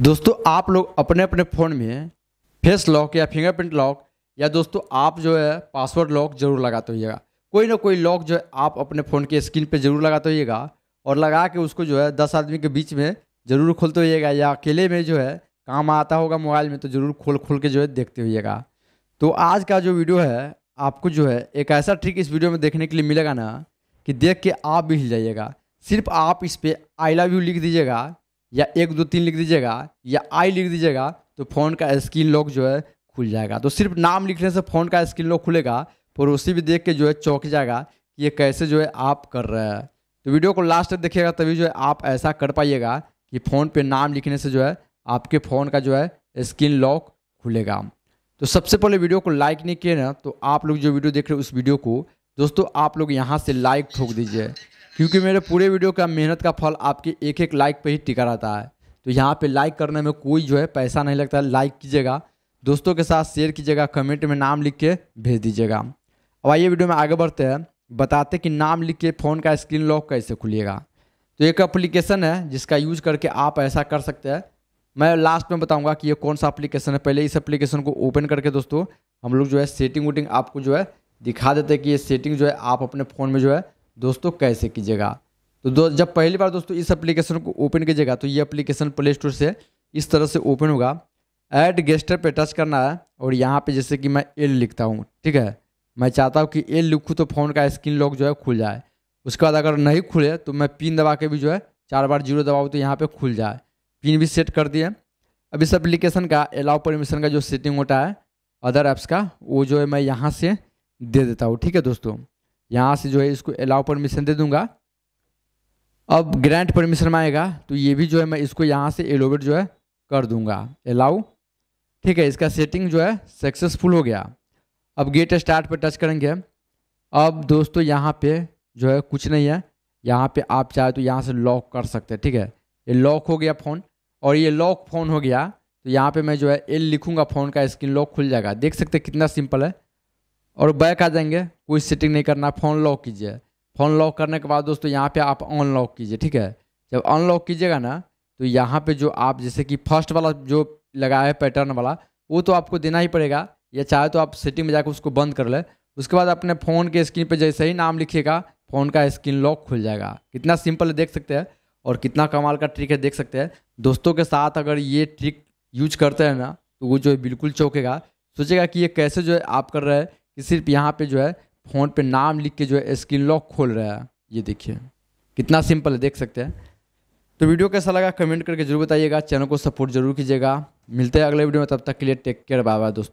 दोस्तों आप लोग अपने अपने फ़ोन में फेस लॉक या फिंगरप्रिंट लॉक या दोस्तों आप जो है पासवर्ड लॉक जरूर लगाते होइएगा कोई ना कोई लॉक जो है आप अपने फ़ोन के स्क्रीन पे जरूर लगाते होइएगा और लगा के उसको जो है दस आदमी के बीच में ज़रूर खोलते होइएगा या अकेले में जो है काम आता होगा मोबाइल में तो ज़रूर खोल खोल के जो है देखते होइएगा तो आज का जो वीडियो है आपको जो है एक ऐसा ट्रिक इस वीडियो में देखने के लिए मिलेगा ना कि देख के आप भी हिल जाइएगा सिर्फ आप इस पर आई लव यू लिख दीजिएगा या एक दो तीन लिख दीजिएगा या आई लिख दीजिएगा तो फ़ोन का स्क्रीन लॉक जो है खुल जाएगा तो सिर्फ नाम लिखने से फ़ोन का स्क्रीन लॉक खुलेगा पड़ोसी भी देख के जो है चौंक जाएगा कि ये कैसे जो है आप कर रहे हैं तो वीडियो को लास्ट तक देखिएगा तभी जो है आप ऐसा कर पाइएगा कि फ़ोन पे नाम लिखने से जो है आपके फ़ोन का जो है स्क्रीन लॉक खुलेगा तो सबसे पहले वीडियो को लाइक नहीं किए ना तो आप लोग जो वीडियो देख रहे हो उस वीडियो को दोस्तों आप लोग यहाँ से लाइक ठोक दीजिए क्योंकि मेरे पूरे वीडियो का मेहनत का फल आपके एक एक लाइक पर ही टिका रहता है तो यहाँ पे लाइक करने में कोई जो है पैसा नहीं लगता लाइक कीजिएगा दोस्तों के साथ शेयर कीजिएगा कमेंट में नाम लिख के भेज दीजिएगा अब आइए वीडियो में आगे बढ़ते हैं बताते कि नाम लिख के फ़ोन का स्क्रीन लॉक कैसे खुलिएगा तो एक एप्लीकेशन है जिसका यूज करके आप ऐसा कर सकते हैं मैं लास्ट में बताऊंगा कि ये कौन सा एप्लीकेशन है पहले इस एप्लीकेशन को ओपन करके दोस्तों हम लोग जो है सेटिंग वोटिंग आपको जो है दिखा देते हैं कि ये सेटिंग जो है आप अपने फ़ोन में जो है दोस्तों कैसे कीजिएगा तो दो जब पहली बार दोस्तों इस एप्लीकेशन को ओपन कीजिएगा तो ये एप्लीकेशन प्ले स्टोर से इस तरह से ओपन होगा ऐड गेस्टर पे टच करना है और यहाँ पे जैसे कि मैं एल लिखता हूँ ठीक है मैं चाहता हूँ कि एल लिखूँ तो फ़ोन का स्क्रीन लॉक जो है खुल जाए उसके बाद अगर नहीं खुले तो मैं पिन दबा के भी जो है चार बार जीरो दबाऊँ तो यहाँ पर खुल जाए पिन भी सेट कर दिए अब इस एप्लीकेशन का अलाउ परमिशन का जो सेटिंग होता है अदर ऐप्स का वो जो है मैं यहाँ से दे देता हूँ ठीक है दोस्तों यहाँ से जो है इसको अलाउ परमिशन दे दूंगा अब ग्रांट परमिशन में आएगा तो ये भी जो है मैं इसको यहाँ से एलोवेट जो है कर दूंगा अलाउ ठीक है इसका सेटिंग जो है सक्सेसफुल हो गया अब गेट स्टार्ट पर टच करेंगे अब दोस्तों यहाँ पे जो है कुछ नहीं है यहाँ पे आप चाहे तो यहाँ से लॉक कर सकते हैं ठीक है ये लॉक हो गया फ़ोन और ये लॉक फ़ोन हो गया तो यहाँ पे मैं जो है एल लिखूँगा फ़ोन का स्क्रीन लॉक खुल जाएगा देख सकते कितना सिंपल है और बैक आ जाएंगे कोई सेटिंग नहीं करना फ़ोन लॉक कीजिए फ़ोन लॉक करने के बाद दोस्तों यहाँ पे आप अनलॉक कीजिए ठीक है जब अनलॉक कीजिएगा ना तो यहाँ पे जो आप जैसे कि फर्स्ट वाला जो लगाया है पैटर्न वाला वो तो आपको देना ही पड़ेगा या चाहे तो आप सेटिंग में जाकर उसको बंद कर ले उसके बाद अपने फ़ोन के स्क्रीन पर जैसे ही नाम लिखिएगा फ़ोन का स्क्रीन लॉक खुल जाएगा कितना सिंपल है देख सकते हैं और कितना कमाल का ट्रिक है देख सकते हैं दोस्तों के साथ अगर ये ट्रिक यूज करते हैं ना तो वो जो है बिल्कुल चौकेगा सोचेगा कि ये कैसे जो है आप कर रहे हैं कि सिर्फ यहाँ पे जो है फ़ोन पे नाम लिख के जो है स्क्रीन लॉक खोल रहा है ये देखिए कितना सिंपल है देख सकते हैं तो वीडियो कैसा लगा कमेंट करके जरूर बताइएगा चैनल को सपोर्ट जरूर कीजिएगा मिलते हैं अगले वीडियो में तब तक के लिए टेक केयर बाय बाय दोस्तों